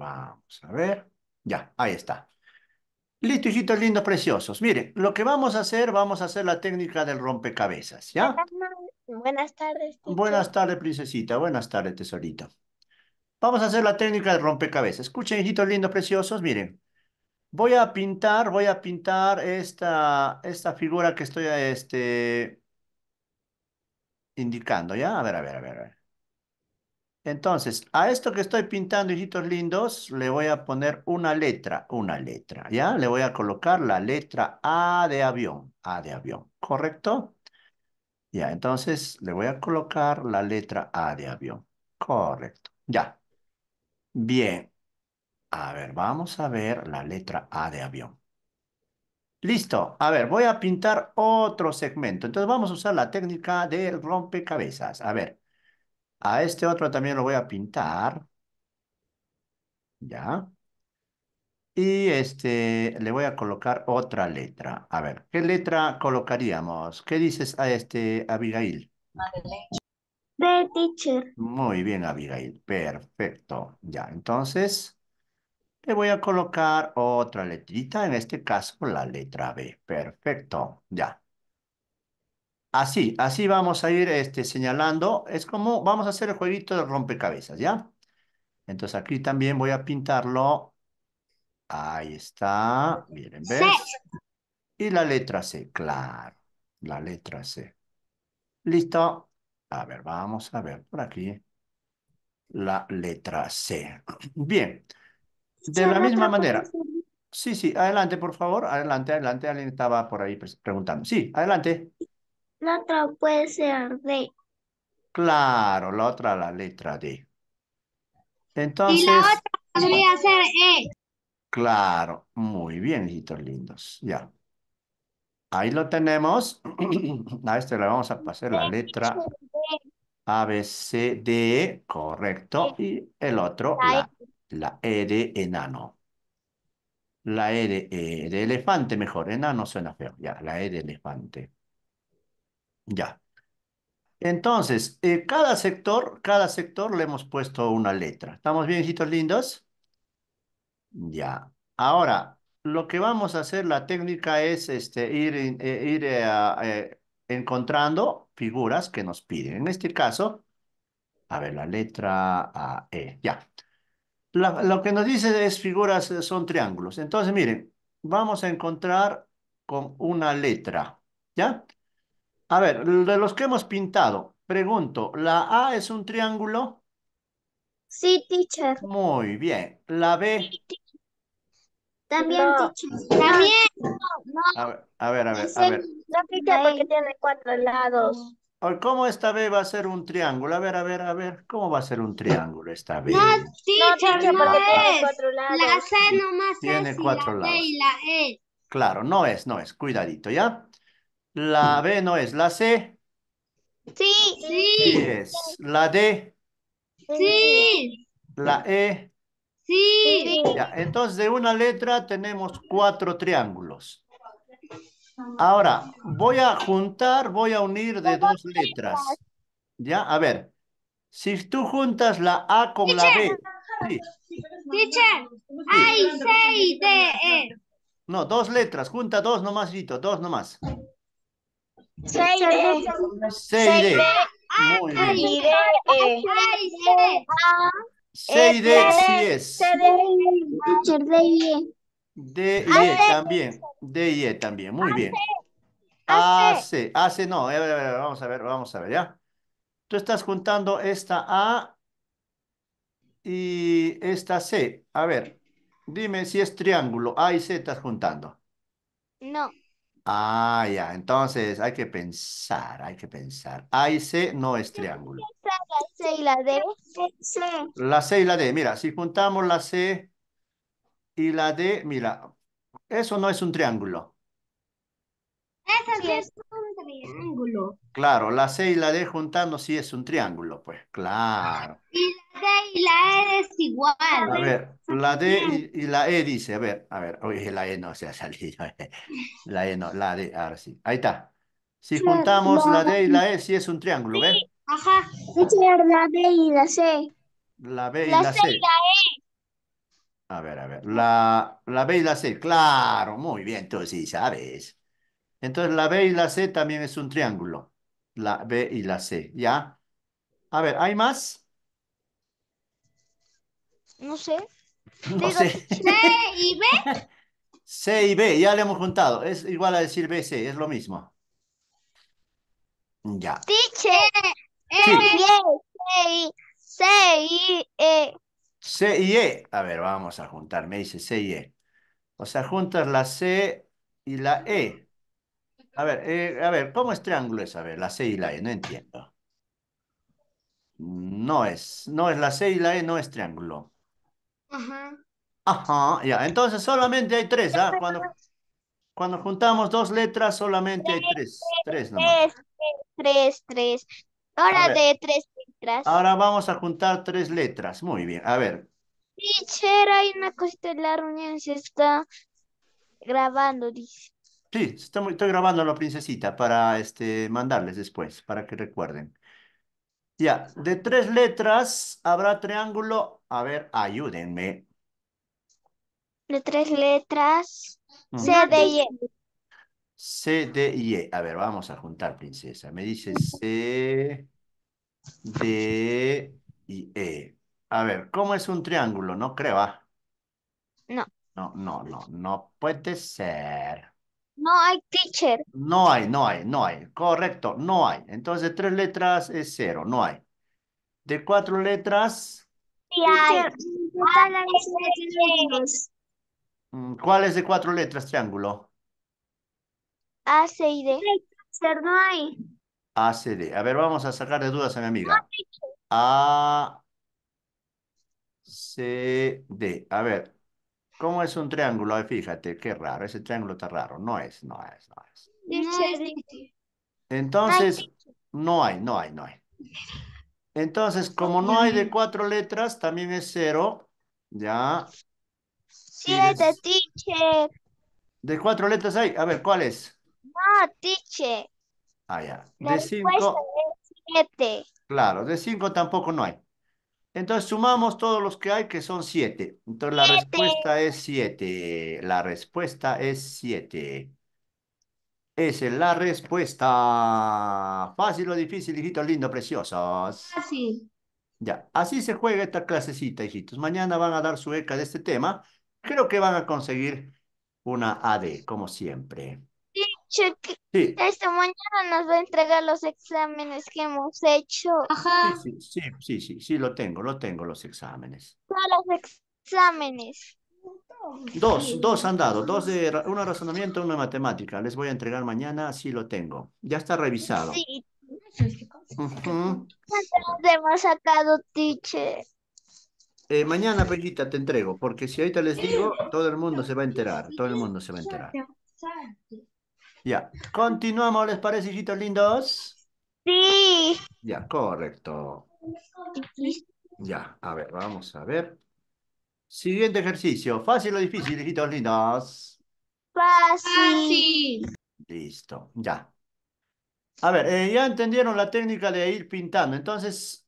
Vamos a ver. Ya, ahí está. Listo, hijitos lindos, preciosos. Miren, lo que vamos a hacer, vamos a hacer la técnica del rompecabezas, ¿ya? Buenas tardes. Buenas tardes, princesita. Buenas tardes, tesorito. Vamos a hacer la técnica del rompecabezas. Escuchen, hijitos lindos, preciosos, miren. Voy a pintar, voy a pintar esta, esta figura que estoy este, indicando, ¿ya? A ver, a ver, a ver, a ver. Entonces, a esto que estoy pintando, hijitos lindos, le voy a poner una letra, una letra, ¿ya? Le voy a colocar la letra A de avión, A de avión, ¿correcto? Ya, entonces le voy a colocar la letra A de avión, correcto, ya. Bien, a ver, vamos a ver la letra A de avión. Listo, a ver, voy a pintar otro segmento, entonces vamos a usar la técnica de rompecabezas, a ver. A este otro también lo voy a pintar. Ya. Y este, le voy a colocar otra letra. A ver, ¿qué letra colocaríamos? ¿Qué dices a este, Abigail? De teacher. Muy bien, Abigail. Perfecto. Ya, entonces, le voy a colocar otra letrita. En este caso, la letra B. Perfecto. Ya. Así, así vamos a ir este, señalando. Es como vamos a hacer el jueguito de rompecabezas, ¿ya? Entonces aquí también voy a pintarlo. Ahí está. Miren, ¿ves? Y la letra C, claro. La letra C. ¿Listo? A ver, vamos a ver por aquí. La letra C. Bien. De la misma manera. Sí, sí, adelante, por favor. Adelante, adelante. Alguien estaba por ahí pues, preguntando. Sí, adelante. La otra puede ser D. Claro, la otra la letra D. Entonces. Y la otra podría ser E. Claro, muy bien, hijitos lindos. Ya. Ahí lo tenemos. A este le vamos a pasar la letra A, B, C, D, correcto. Y el otro, la, la E de enano. La E eh, de, elefante, mejor. Enano suena feo. Ya, la E de elefante. Ya. Entonces, eh, cada sector, cada sector le hemos puesto una letra. ¿Estamos bien, hijitos lindos? Ya. Ahora, lo que vamos a hacer, la técnica es este, ir, eh, eh, encontrando figuras que nos piden. En este caso, a ver, la letra A, E, ya. lo que nos dice es figuras, son triángulos. Entonces, miren, vamos a encontrar con una letra, ¿ya? A ver, de los que hemos pintado, pregunto, ¿la A es un triángulo? Sí, teacher. Muy bien. ¿La B? También, teacher. También. No, A ver, a ver, a ver. No, e. porque tiene cuatro lados. ¿Cómo esta B va a ser un triángulo? A ver, a ver, a ver. ¿Cómo va a ser un triángulo esta B? No, teacher, no, es. La C nomás tiene es cuatro la lados. y e la E. Claro, no es, no es. Cuidadito, ¿ya? La B no es. ¿La C? Sí. Sí. es. ¿La D? Sí. ¿La E? Sí. entonces, de una letra tenemos cuatro triángulos. Ahora, voy a juntar, voy a unir de dos letras. ¿Ya? A ver. Si tú juntas la A con la B. Sí. A, C, y D, E. No, dos letras. Junta dos nomás, Dos nomás. 6D. 6D. 6D, sí es. D y E también. D y E también, muy bien. A C a C a vamos a ver, vamos a ver, ¿ya? Tú estás juntando esta A y esta C. A ver, dime si es triángulo, A y C estás juntando. No. Ah, ya. Entonces hay que pensar, hay que pensar. A y C no es triángulo. La C y la D. La C y la D. Mira, si juntamos la C y la D, mira, eso no es un triángulo. Eso es un Claro, la C y la D juntando sí es un triángulo, pues, claro. Y la D y la E es igual. A ver, la D y, la E dice, a ver, a ver, oye, la E no se ha salido. Eh. La E no, la D, ahora sí. Ahí está. Si juntamos la D y la E, sí es un triángulo, ¿ves? Ajá, la D y la C. La B y la, la C. y la E. A ver, a ver, la, la B y la C, claro, muy bien, tú sí sabes. Entonces la B y la C también es un triángulo. La B y la C, ¿ya? A ver, ¿hay más? No sé. No C y B. C y B, ya le hemos juntado. Es igual a decir B, C. es lo mismo. Ya. sí. E, C, I, E. C y E. A ver, vamos a juntar. Me dice C y E. O sea, juntas la C y la E. A ver, eh, a ver, ¿cómo es este triángulo esa? la C y la E, no entiendo. No es, no es la C y la E, no es triángulo. Ajá. Ajá, ya, entonces solamente hay tres, ¿ah? Cuando, cuando juntamos dos letras solamente hay tres, tres Tres, tres, tres. Ahora de tres letras. Ahora vamos a juntar tres letras, muy bien, a ver. Teacher, hay una cosita de la reunión, se está grabando, dice. Sí, estoy grabando la princesita para este, mandarles después, para que recuerden. Ya, de tres letras habrá triángulo. A ver, ayúdenme. De tres letras, C, D, Y. C, D, Y. A ver, vamos a juntar, princesa. Me dice C, D, y E. A ver, ¿cómo es un triángulo? No creo, ¿ah? No. No, no, no, no puede ser. No hay teacher. No hay, no hay, no hay. Correcto, no hay. Entonces, tres letras es cero, no hay. De cuatro letras. Sí hay. Mm, ¿Cuál es de cuatro letras, triángulo? A, C y D. no hay. A, C, D. A ver, vamos a sacar de dudas a mi amiga. A, C, D. A ver, ¿Cómo es un triángulo? fíjate, qué raro. Ese triángulo está raro. No es, no es, no es. Entonces, no hay, no hay, no hay. Entonces, como no hay de cuatro letras, también es cero. Ya. Siete, tiche. ¿De cuatro letras hay? A ver, ¿cuál es? No, tiche. Ah, ya. De cinco. Claro, de cinco tampoco no hay. Entonces sumamos todos los que hay, que son siete. Entonces la respuesta es siete. La respuesta es siete. Esa es la respuesta. Fácil o difícil, hijitos lindos, preciosos. Fácil. Ya, así se juega esta clasecita, hijitos. Mañana van a dar su ECA de este tema. Creo que van a conseguir una AD, como siempre esta mañana nos va a entregar los exámenes que hemos hecho. Ajá. Sí, sí, sí, sí, sí, lo tengo, lo tengo los exámenes. Todos los exámenes. Dos, dos han dado, dos de uno razonamiento, uno de matemática. Les voy a entregar mañana, sí lo tengo. Ya está revisado. Sí. ¿Cuántos hemos sacado, Tiche? Eh, mañana, pequita te entrego, porque si ahorita les digo, todo el mundo se va a enterar, todo el mundo se va a enterar. Ya, continuamos, ¿les parece, hijitos lindos? Sí. Ya, correcto. Ya, a ver, vamos a ver. Siguiente ejercicio, fácil o difícil, hijitos lindos. Fácil. Listo, ya. A ver, eh, ya entendieron la técnica de ir pintando, entonces...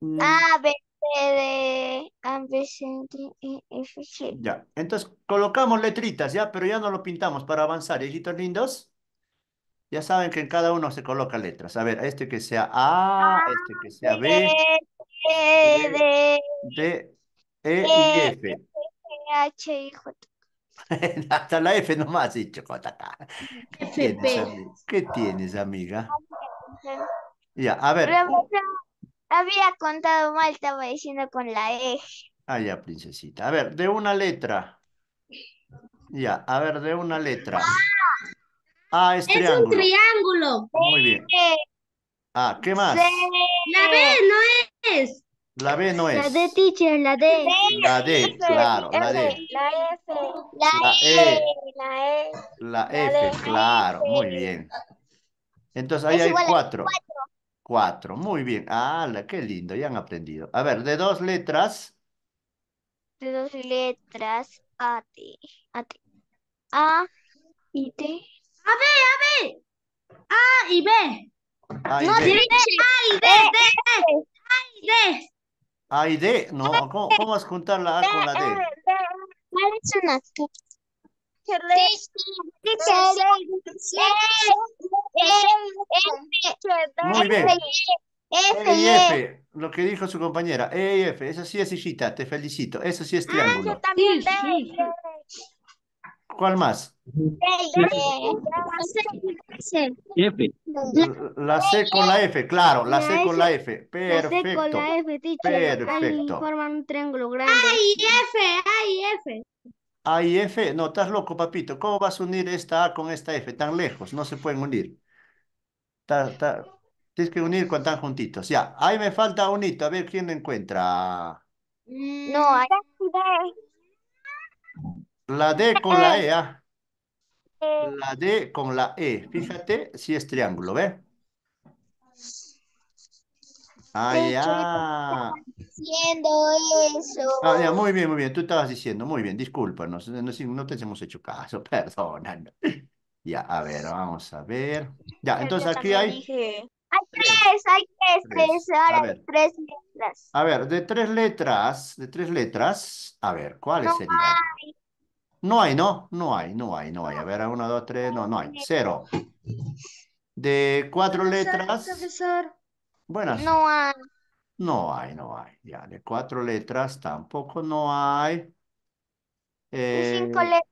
Mm, a, ver de e Ya, entonces colocamos letritas, ya, pero ya no lo pintamos para avanzar. Hijitos lindos, ya saben que en cada uno se coloca letras. A ver, este que sea A, este que sea B, D, E y e, F. H y J. Hasta la F nomás más ¿Qué tienes, amiga? Ya, a ver. Había contado mal, estaba diciendo con la E. Ah, ya, princesita. A ver, de una letra. Ya, a ver, de una letra. Ah, es triángulo. es un triángulo. Muy bien. Ah, ¿qué más? La B no es. La B no es. La D, teacher, la D. La D, claro, la D. La F. La e. e. La E. La F, claro, muy bien. Entonces ahí hay cuatro. Cuatro. Muy bien. ala, Qué lindo. Ya han aprendido. A ver, de dos letras. De dos letras. A, T. A, A y T. A, B, A, B. A y B. A y no, A y D, A y D. A y D. No, ¿cómo, vas a la A con la D? E y F, lo que dijo su compañera. E F, eso sí es hijita, te felicito. Eso sí es ah, triángulo. ¿Cuál más? F. La C con la F, claro, la, C con la F. Perfecto. La C con la F, Perfecto. Forman un triángulo grande. A F, A F. A F, no, estás loco, papito. ¿Cómo vas a unir esta A con esta F tan lejos? No se pueden unir. Tienes que unir cuando están juntitos. Ya, ahí me falta un A ver quién lo encuentra. No, hay... La D con la E, ¿ah? Eh. La D con la E. Fíjate si es triángulo, ¿ves? Ah. ah, ya. muy bien, muy bien. Tú estabas diciendo, muy bien, discúlpanos. No, no te hemos hecho caso, perdónanos. Ya, a ver, vamos a ver. Ya, entonces aquí hay... Hay tres, hay tres, Ahora tres letras. A ver, de tres letras, de tres letras, a ver, ¿cuáles no serían? No hay, ¿no? No hay, no hay, no hay. A ver, uno, dos, tres, no, no hay. Cero. De cuatro letras. Profesor. Buenas. No hay. No hay, no hay. Ya, de cuatro letras tampoco no hay. de cinco eh, letras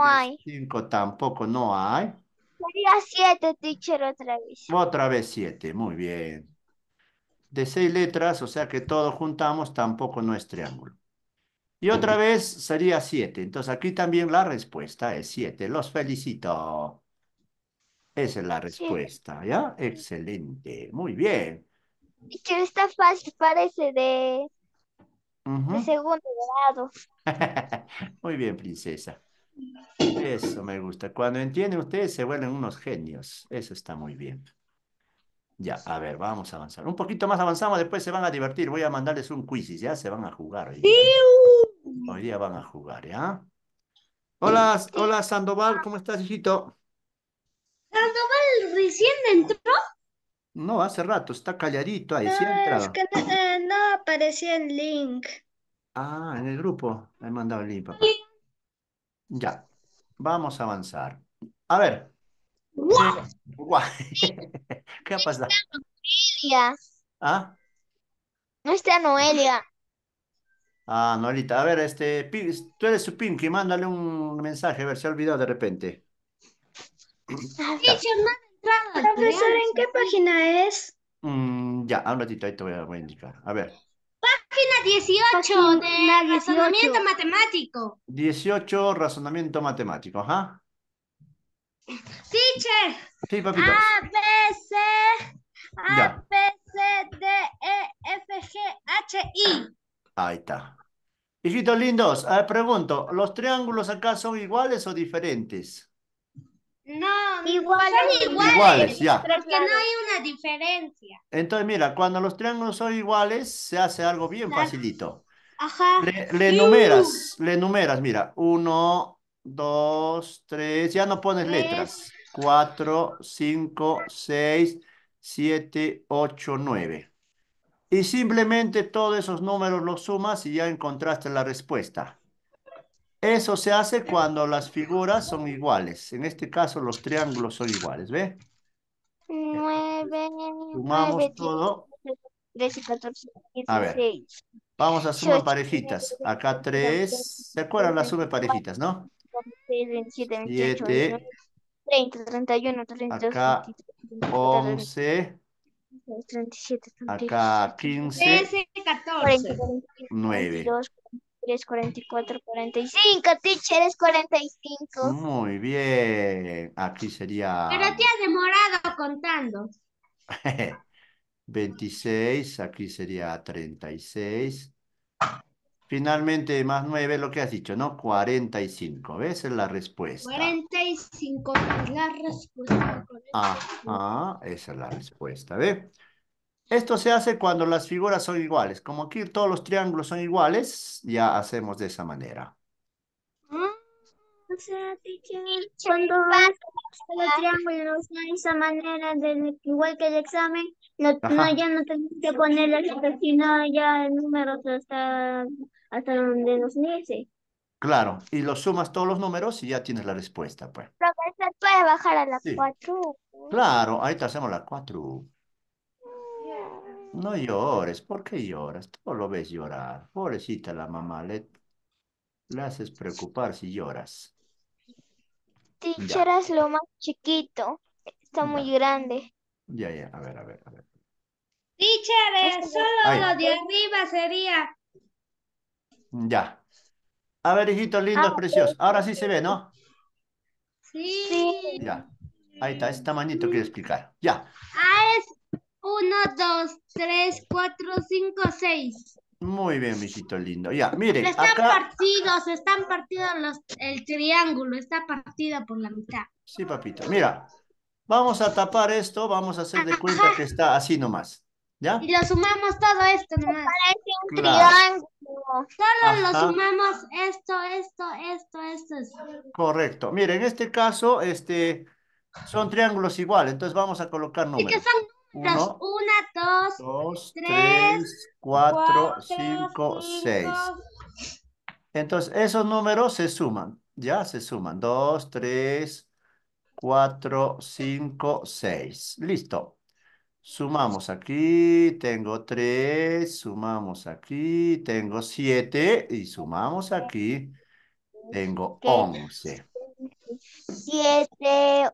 hay. Cinco tampoco no hay. Sería siete, teacher, otra vez. Otra vez siete, muy bien. De seis letras, o sea que todos juntamos, tampoco no es triángulo. Y otra vez sería siete. Entonces aquí también la respuesta es siete. Los felicito. Esa es la respuesta, ¿ya? Excelente, muy bien. Teacher, está fácil, parece de segundo grado. muy bien, princesa. Eso me gusta. Cuando entienden ustedes se vuelven unos genios. Eso está muy bien. Ya, a ver, vamos a avanzar. Un poquito más avanzamos, después se van a divertir. Voy a mandarles un quiz ya se van a jugar. Hoy día, hoy día van a jugar, ¿ya? Hola, hola Sandoval, ¿cómo estás, hijito? ¿Sandoval recién entró? No, hace rato, está calladito ahí, no, sí entra. Es que no, eh, aparecía el link. Ah, en el grupo, he mandado el link, papá. Ya, vamos a avanzar. A ver. ¿Qué ha pasado? Noelia. ¿Ah? No está Noelia. Ah, Noelita. A ver, este, tú eres su Pinky, mándale un mensaje, a ver, se ha olvidado de repente. Profesor, ¿en qué página es? Mm, ya, un ratito, ahí te voy a indicar. A ver. 18 de razonamiento matemático. 18, razonamiento matemático, ajá. Sí, che. Sí, papito. A, B, C, A, B, C, D, E, F, G, H, I. Ahí está. Hijitos lindos, pregunto, ¿los triángulos acá son iguales o diferentes? No, igual, iguales. iguales ya. Porque no hay una diferencia. Entonces, mira, cuando los triángulos son iguales, se hace algo bien facilito. Ajá. Le, enumeras, numeras, le numeras, mira, uno, dos, tres, ya no pones letras. Cuatro, cinco, seis, siete, ocho, nueve. Y simplemente todos esos números los sumas y ya encontraste la respuesta. Eso se hace cuando las figuras son iguales. En este caso los triángulos son iguales, ¿ve? 9, Sumamos 9, todo. 13, 14, 16. A ver, vamos a sumar parejitas. Acá 3. ¿Se acuerdan las sumas parejitas, no? 6, 27, 28, 7, 30, 31, 32, acá 11, 37, 38, acá 15, 13, 14, 9. 22, 3, 44, 45. Teacher, es 45. Muy bien. Aquí sería... Pero te has demorado contando. 26, aquí sería 36. Finalmente, más 9, lo que has dicho, ¿no? 45, ¿ves? Es la respuesta. 45 es la respuesta. Ajá, esa es la respuesta, ¿ves? Esto se hace cuando las figuras son iguales. Como aquí todos los triángulos son iguales, ya hacemos de esa manera. Mm, o sea, cuando los triángulos de esa manera, igual que el examen, no, ya no tenemos que ponerle, sino ya el número hasta, hasta donde nos dice. Claro, y lo sumas todos los números y ya tienes la respuesta, pues. Profesor, puede bajar a la 4. Claro, ahí te hacemos la 4. No llores, ¿por qué lloras? Tú lo ves llorar. Pobrecita la mamá, le, haces preocupar si lloras. Teacher es lo más chiquito, está muy grande. Ya, ya, a ver, a ver, a ver. Teacher, solo lo de arriba sería. Ya. A ver, hijitos lindos, ah, preciosos. Ahora sí se ve, ¿no? Sí. Ya. Ahí está, ese tamañito quiero explicar. Ya. Ah, uno, dos, tres, cuatro, cinco, seis. Muy bien, mijito lindo. Ya, miren. están partidos, están partidos los, el triángulo, está partido por la mitad. Sí, papito. Mira, vamos a tapar esto, vamos a hacer de cuenta que está así nomás. ¿Ya? Y lo sumamos todo esto nomás. Parece un triángulo. Solo lo sumamos esto, esto, esto, esto. Correcto. Mire, en este caso, este, son triángulos iguales, entonces vamos a colocar números. que son 2, 1, 2, 3, 4, 5, 6. Entonces, esos números se suman, ya se suman. 2, 3, 4, 5, 6. Listo. Sumamos aquí, tengo 3, sumamos aquí, tengo 7 y sumamos aquí, tengo 11. 7,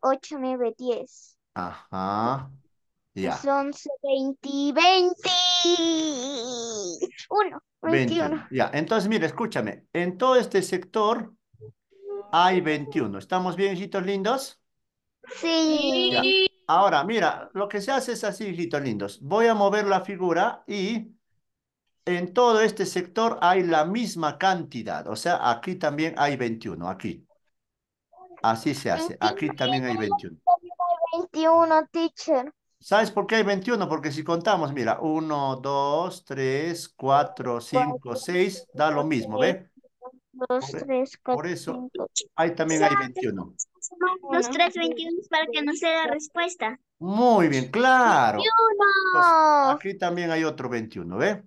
8, 9, 10. Ajá. Son 20 y 21. Pues ya, entonces, mira, escúchame. En todo este sector hay 21. ¿Estamos bien, hijitos lindos? Sí. Ahora, mira, lo que se hace es así, hijitos lindos. Voy a mover la figura y en todo este sector hay la misma cantidad. O sea, aquí también hay 21, aquí. Así se hace. Aquí también hay 21. 21, teacher. ¿Sabes por qué hay 21? Porque si contamos, mira, 1, 2, 3, 4, 5, 6, da lo mismo, ¿ve? 2, 3, 4, Por eso, ahí también hay 21. Los 3, 21 para que no sea la respuesta. Muy bien, claro. aquí también hay otro 21, ¿ve?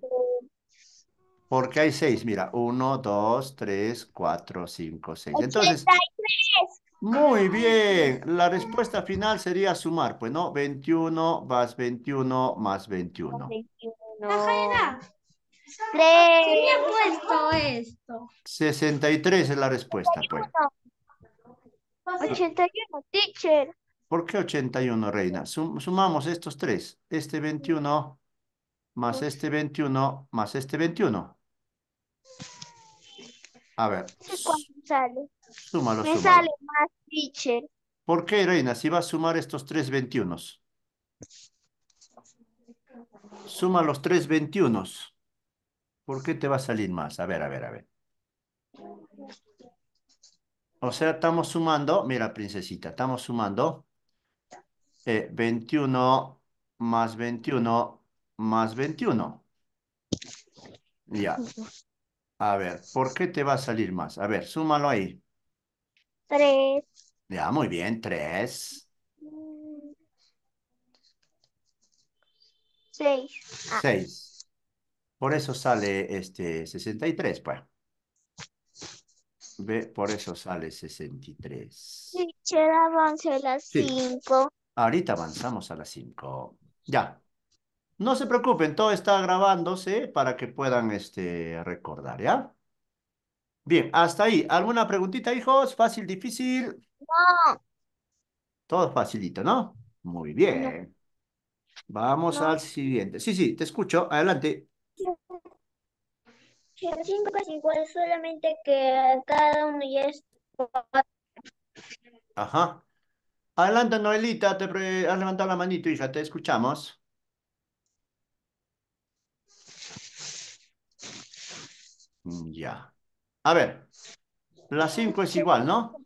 Porque hay 6, mira, 1, 2, 3, 4, 5, 6. Entonces, 3 muy ah, bien, la respuesta final sería sumar, pues no, 21 más 21 más 21. 21. 3. puesto esto? 63 es la respuesta, pues. 81, pues, teacher. ¿Por qué 81, Reina? sumamos estos tres. Este 21 más este 21 más este 21. A ver sale. Súmalo, Me sale más, ¿Por qué, Reina? Si vas a sumar estos tres veintiunos. Suma los tres veintiunos. ¿Por qué te va a salir más? A ver, a ver, a ver. O sea, estamos sumando, mira, princesita, estamos sumando eh, 21 más 21 más 21. Ya. A ver, ¿por qué te va a salir más? A ver, súmalo ahí. Tres. Ya, muy bien, tres. Seis. Ah. Seis. Por eso sale este 63, pues. Ve, por eso sale 63. Sí, ya avance a las cinco. Ahorita avanzamos a las cinco. Ya. No se preocupen, todo está grabándose para que puedan este, recordar, ¿ya? Bien, hasta ahí. ¿Alguna preguntita, hijos? ¿Fácil, difícil? No. Todo facilito, ¿no? Muy bien. Vamos al siguiente. Sí, sí, te escucho. Adelante. Cinco es igual, solamente que cada uno ya es Ajá. Adelante, Noelita, te has levantado la manito, hija, te escuchamos. Mm, ya. A ver, la 5 es igual, ¿no?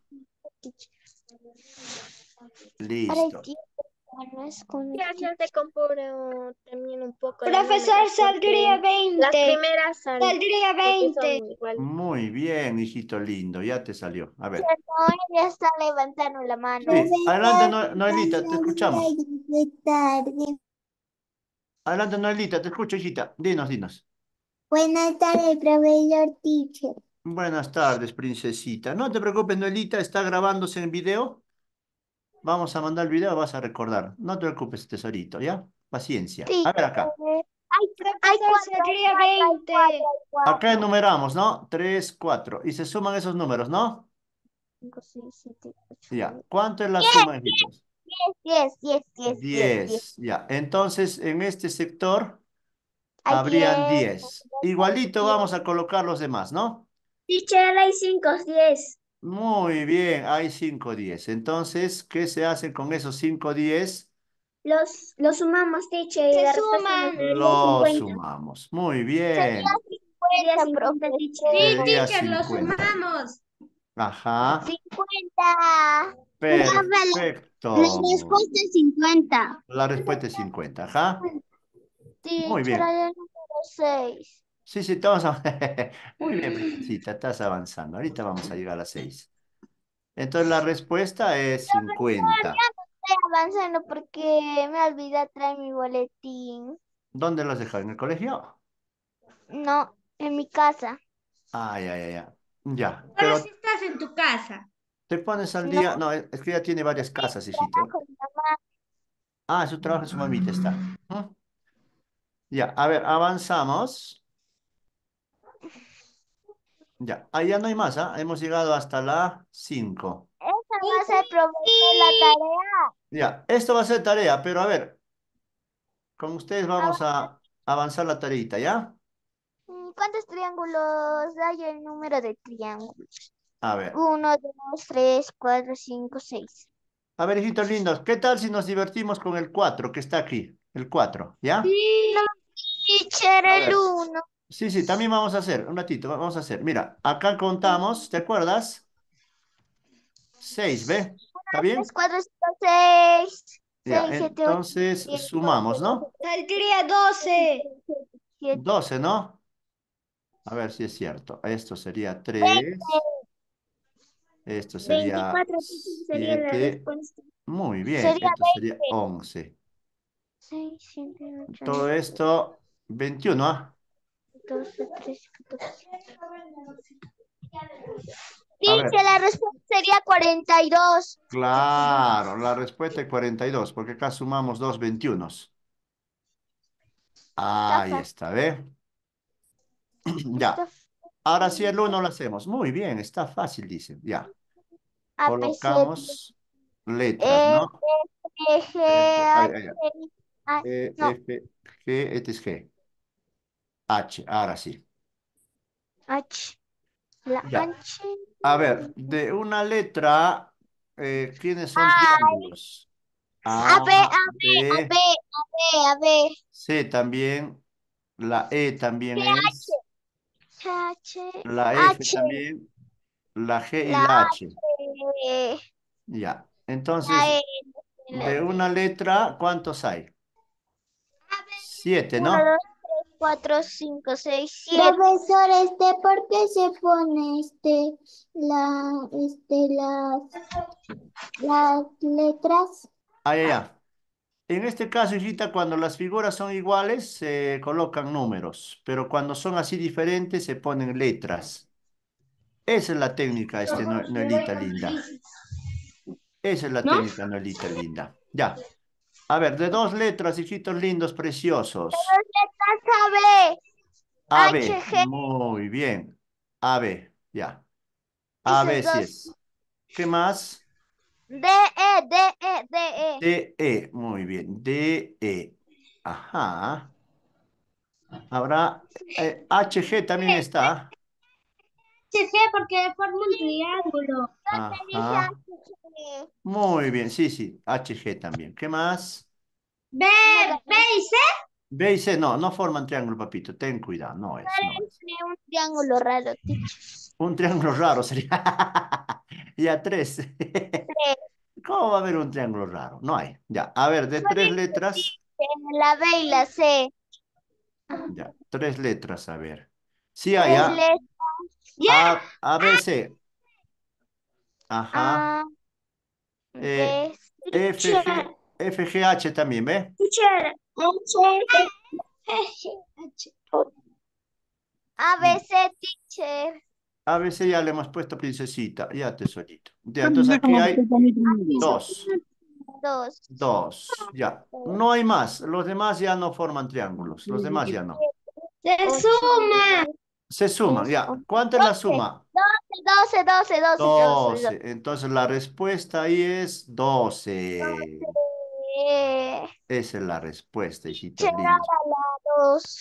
Listo. Gracias, te compro también un poco. Profesor, saldría 20. Las primeras saldría 20. Muy bien, hijito lindo, ya te salió. A ver. ya está levantando la mano. Adelante, Noelita, te escuchamos. Adelante, Noelita, te escucho, hijita. Dinos, dinos. Buenas tardes, profesor Teacher. Buenas tardes, princesita. No te preocupes, Noelita, está grabándose en video. Vamos a mandar el video, vas a recordar. No te preocupes, tesorito, ¿ya? Paciencia. a ver acá. Hay, hay Acá enumeramos, ¿no? 3, 4. Y se suman esos números, ¿no? 5, 6, 7, 8. Ya. ¿Cuánto es la suma de 10, 10, 10, 10, 10. Ya. Entonces, en este sector habrían 10. Igualito vamos a colocar los demás, ¿no? Teacher, hay 5, 10. Muy bien, hay 5, 10. Entonces, ¿qué se hace con esos 5, 10? Los, sumamos, teacher. Se suman. Los sumamos. Muy bien. Sí, teacher, los sumamos. Ajá. 50. Perfecto. La respuesta es 50. La respuesta es 50, ajá. Muy bien. Era Sí, sí, estamos Muy bien, princesita, estás avanzando. Ahorita vamos a llegar a las 6. Entonces la respuesta es Pero 50. Ya no estoy avanzando porque me olvidé traer mi boletín. ¿Dónde lo has dejado? ¿En el colegio? No, en mi casa. Ah, ya, ya, ya. Pero, si estás en tu casa. ¿Te pones al día? No, es que ya tiene varias casas, hijito. Ah, su trabajo su mamita está. ¿Mm? Ya, a ver, avanzamos. Ya, ahí ya no hay más, ¿ah? Hemos llegado hasta la 5. Esta va a ser la tarea. Ya, esto va a ser tarea, pero a ver, con ustedes vamos a avanzar la tareita, ¿ya? Mm, ¿Cuántos triángulos hay el número de triángulos? A ver. Uno, dos, tres, cuatro, cinco, seis. A ver, hijitos lindos, ¿qué tal si nos divertimos con el cuatro que está aquí? El cuatro, ¿ya? Sí. Sí, sí, también vamos a hacer, un ratito, vamos a hacer. Mira, acá contamos, ¿te acuerdas? 6, ¿ve? ¿Está bien? 4, 5, 6. entonces sumamos, ¿no? Saldría 12. 12, ¿no? A ver si es cierto. Esto sería 3. Esto sería 24, 7. Muy bien, esto sería 11. 6, 7, 8, Todo esto 21, ¿ah? 12, Dice, la respuesta sería 42. Claro, la respuesta es 42, porque acá sumamos dos 21. Ahí está, ¿ve? ya. Ahora sí el 1 lo hacemos. Muy bien, está fácil, dice. Ya. Colocamos letras, ¿no? F, G, H, este F, G, G. H, ahora sí. H. La H. A ver, de una letra, eh, ¿quiénes son A, B, a, B, a, B, a, B, a, B. C también. La E también H. es. H. La F también. La G y la, H. Ya. Entonces, e, de una letra, ¿cuántos hay? Siete, ¿no? Cuatro, cinco, seis, siete. Profesor, este, ¿por qué se pone este, la, este, las, letras? Ah, ya, ya. En este caso, hijita, cuando las figuras son iguales, se colocan números, pero cuando son así diferentes, se ponen letras. Esa es la técnica, este, Noelita Linda. Esa es la técnica, Noelita Linda. Ya. A ver, de dos letras, hijitos lindos, preciosos. De dos letras AB. muy bien. AB, ya. AB sí es. ¿Qué más? D, e, D, E, E, D, E. D, E, muy bien. D, E. Ajá. Habrá eh, H, HG también está. HG porque forma un triángulo. Ajá. Muy bien, sí, sí, HG también. ¿Qué más? B, B y C. B y C, no, no forman triángulo, papito. Ten cuidado, no es. Un triángulo raro, Un triángulo raro sería. ya, tres. tres. ¿Cómo va a haber un triángulo raro? No hay. Ya, a ver, de tres letras. La B y la C. Ya, tres letras, a ver. Sí, hay. Ah. A, a, B, C. Ajá. Ah. Eh, G FGH también, ¿ves? ABC, teacher. veces ya le hemos puesto princesita, ya tesorito. entonces aquí hay dos. Dos. Dos, ya. No hay más, los demás ya no forman triángulos, los demás ya no. Se suma Se suma, ya. ¿Cuánto es la suma? 12, 12, 12, 12. 12. Entonces la respuesta ahí es 12. 12. Esa es la respuesta, hijita. la 2.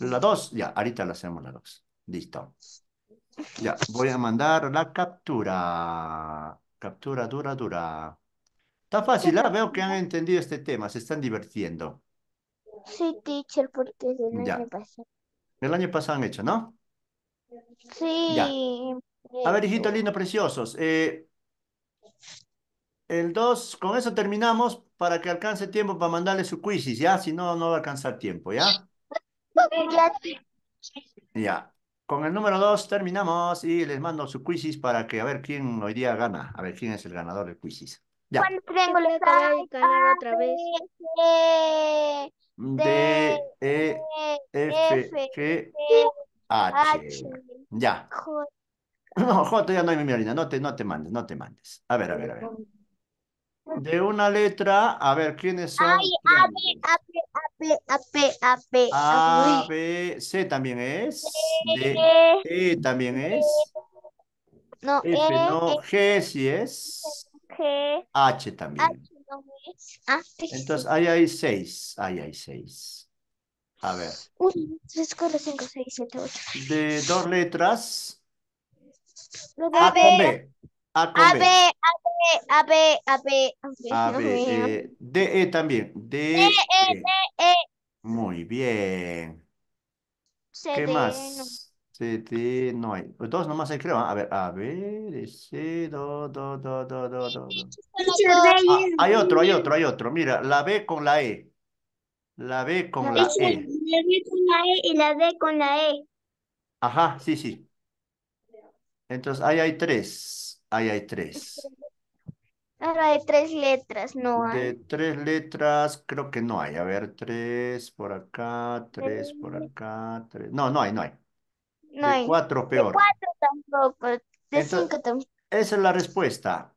La 2, ya, ahorita la hacemos la 2. Listo. Ya, voy a mandar la captura. Captura dura, dura. Está fácil, ahora veo que han entendido este tema, se están divirtiendo. Sí, teacher, porque el año pasado. El año pasado han hecho, ¿no? Sí. A ver, hijitos lindos preciosos. Eh, el 2, con eso terminamos para que alcance tiempo para mandarle su quizis ¿ya? Si no, no va a alcanzar tiempo, ¿ya? Ya. Con el número 2 terminamos y les mando su quizis para que a ver quién hoy día gana. A ver quién es el ganador del quizis Ya. otra vez? D, E, F, G, H. Ya. No, J ya no hay mi no te, no te mandes, no te mandes. A ver, a ver, a ver. De una letra, a ver, ¿quiénes son? a, B, a, B, a, B, a, B, a, B. A, B, C también es. D, E, e también e. es. No, e, no. G sí es. G. H también. H no es. Ah, Entonces, ahí hay seis, ahí hay seis. A ver. 1, 3, 4, 5, 6, 7, 8. De dos letras. A, con B. A, con B. A, B, A, B, A, B. A, B. Eh, D, E también. D, e, e, D, E. Muy bien. ¿Qué más? C, D, no hay. Dos nomás hay, creo. ¿ah? A ver, A, B, C, do, do, do, do, do, do. Ah, hay otro, hay otro, hay otro. Mira, la B con la E. La B con la, E. La B con la E y la D con la E. Ajá, sí, sí. Entonces, ahí hay tres. Ahí hay tres. Ahora hay tres letras, no hay. De tres letras, creo que no hay. A ver, tres por acá, tres eh, por acá, tres. No, no hay, no hay. No hay. cuatro peor. De cuatro tampoco, de cinco tampoco. Esa es la respuesta.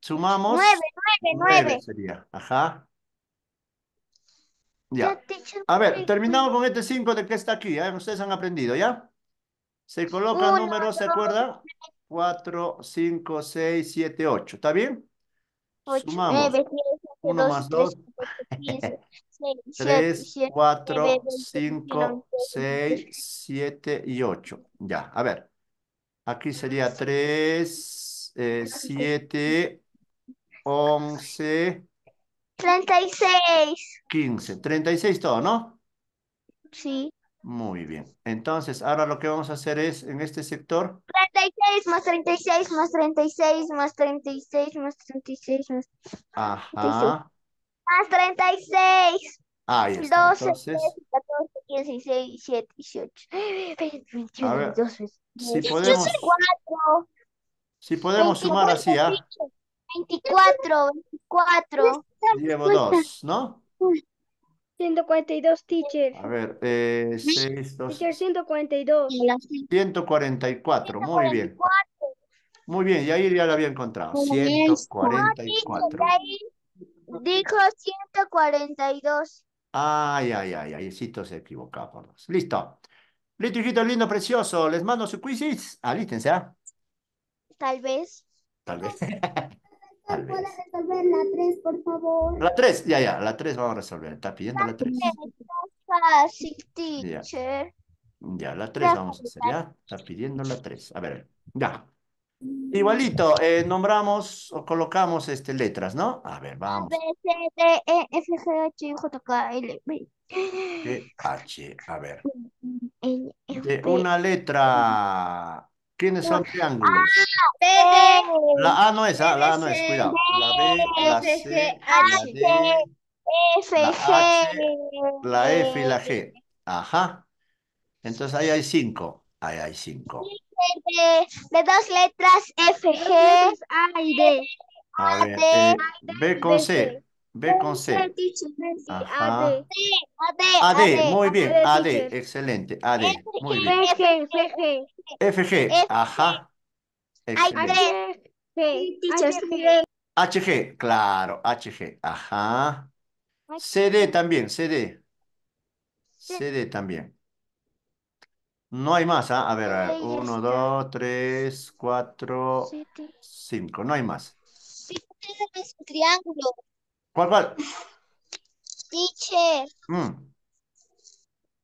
Sumamos. Nueve, nueve, nueve. sería, ajá. Ya. A ver, terminamos con este 5 de que está aquí. ¿eh? Ustedes han aprendido, ¿ya? Se coloca el número, ¿se acuerdan? 4, 5, 6, 7, 8. ¿Está bien? Sumamos. 1 eh, más 2. 3, 4, 5, 6, 7 y 8. Ya, a ver. Aquí sería 3, 7, 11, 36. 15. 36 todo, ¿no? Sí. Muy bien. Entonces, ahora lo que vamos a hacer es, en este sector... 36 más 36 más 36 más 36 más 36 más... 36. Ajá. Más 36. Ahí está, 12, 13, 14, 15, 16, 17, 18, 20, 21, 12. 22, 23, 24. Si podemos sumar así, ¿ah? ¿eh? 24, 24. Llevo dos, ¿no? 142, teacher. A ver, eh, 6, Teacher, 142. 144, muy bien. Muy bien, y ahí ya lo había encontrado. 144. Dijo 142. Ay, ay, ay, ay, Cito se equivocaba por dos. Listo. Listo, hijito lindo, precioso. Les mando su quizzes. Alístense, ¿ah? Tal vez. Tal vez. resolver la 3, por favor? La 3, ya, ya, la 3 vamos a resolver. Está pidiendo la 3. Ya, la 3 vamos a hacer, ya. Está pidiendo la 3. A ver, ya. Mm. Igualito, eh, nombramos o colocamos este, letras, ¿no? A ver, vamos. B, C, D, E, F, G, H, J, K, L, B. G, H, a ver. De una letra ¿Quiénes son ah, triángulos? Ah, la A no es, ah, la A no es, cuidado. La B, la C, la D, la H, la F y la G. Ajá. Entonces ahí hay cinco. Ahí hay cinco. De, dos letras F, G, A y D. A ver, eh, B con C. B con C. A AD, muy bien, AD, excelente, AD, muy bien. FG, FG, ajá. Excelente. HG, claro, HG, ajá. CD también, CD. CD también. No hay más, ¿ah? A ver, a ver. Uno, dos, tres, cuatro, cinco. No hay más. Triángulo. ¿Cuál, cuál? Teacher. Mm.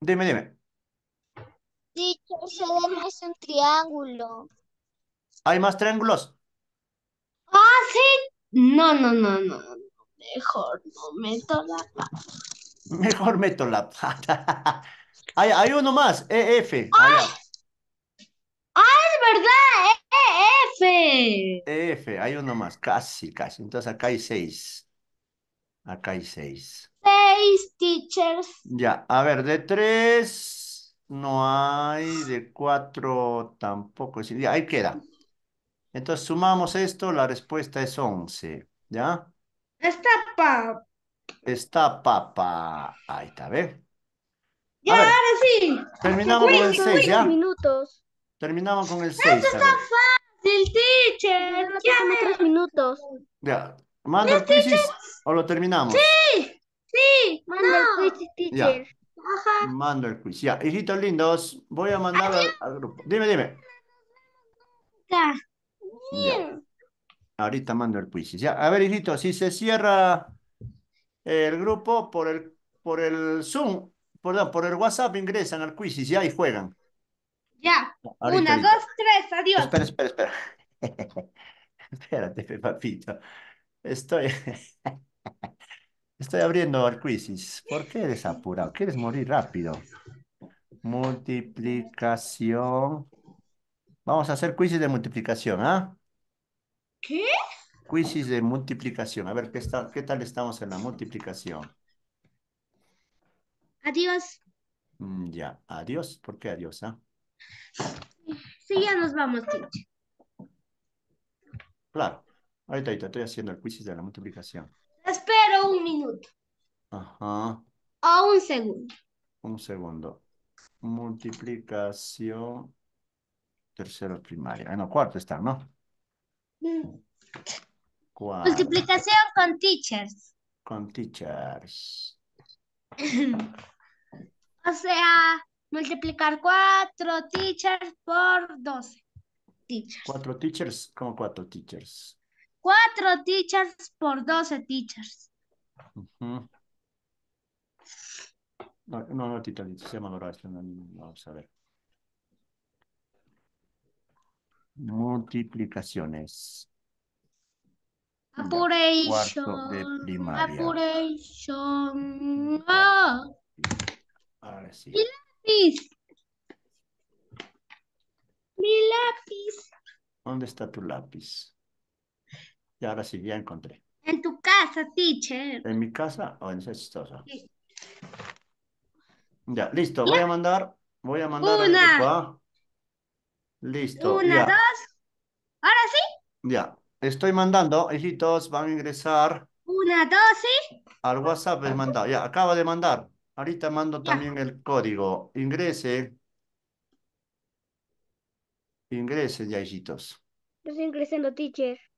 Dime, dime. Teacher, se ve más un triángulo. ¿Hay más triángulos? Ah, sí. No, no, no, no. Mejor no meto la pata. Mejor meto la pata. hay, hay, uno más, EF. ¡Ah! ¡Ah, es verdad! EF. EF, hay uno más, casi, casi. Entonces acá hay seis. Acá hay seis. Seis teachers. Ya, a ver, de tres no hay, de cuatro tampoco. ahí queda. Entonces sumamos esto, la respuesta es once. ¿Ya? Está papá. Está papá. Ahí está, ¿ves? Ya, ahora sí. Terminamos con el seis, ¿ya? minutos. Terminamos con el seis. Eso está fácil, teacher. Ya, tres minutos. Ya, ¿Mando el quiz o lo terminamos. Sí, sí. mando el quizis. teacher. el quiz. Ya, hijitos lindos, voy a mandar al, grupo. Dime, dime. Ya. Ahorita mando el quiz. Ya, a ver, hijitos, si se cierra el grupo por el, por el Zoom, perdón, por el WhatsApp ingresan al quiz ya y juegan. Ya. Una, dos, tres, adiós. Espera, espera, espera. Espérate, papito. Estoy. Estoy abriendo el crisis. ¿Por qué eres apurado? ¿Quieres morir rápido? Multiplicación. Vamos a hacer quizzes de multiplicación, ¿ah? ¿Qué? Quizzes de multiplicación. A ver, ¿qué, está, ¿qué tal estamos en la multiplicación? Adiós. Mm, ya, adiós. ¿Por qué adiós, ah? Sí, ya nos vamos, Claro. Ahorita, estoy haciendo el quiz de la multiplicación. Espero un minuto. Ajá. O un segundo. Un segundo. Multiplicación. Tercero primaria. Ah, no, cuarto está, ¿no? Mm. Multiplicación con teachers. Con teachers. o sea, multiplicar cuatro teachers por doce. Teachers. Cuatro teachers, como cuatro teachers. Cuatro teachers por doce teachers. No, no, tita, se llama oración. Vamos a ver. Multiplicaciones. Apuration. Apuration. Oh. Ahora sí. Mi lápiz. Mi lápiz. ¿Dónde está tu lápiz? Y ahora sí, ya encontré. En tu casa, teacher. ¿En mi casa o en chistosa? Sí. Ya, listo. Voy a mandar, voy a mandar Una. grupo, Listo. Una, dos. ¿Ahora sí? Ya. Estoy mandando, hijitos, van a ingresar. Una, dos, sí. Al WhatsApp les mandado. Ya, acaba de mandar. Ahorita mando también el código. Ingrese. Ingrese ya, hijitos. Estoy ingresando, teacher.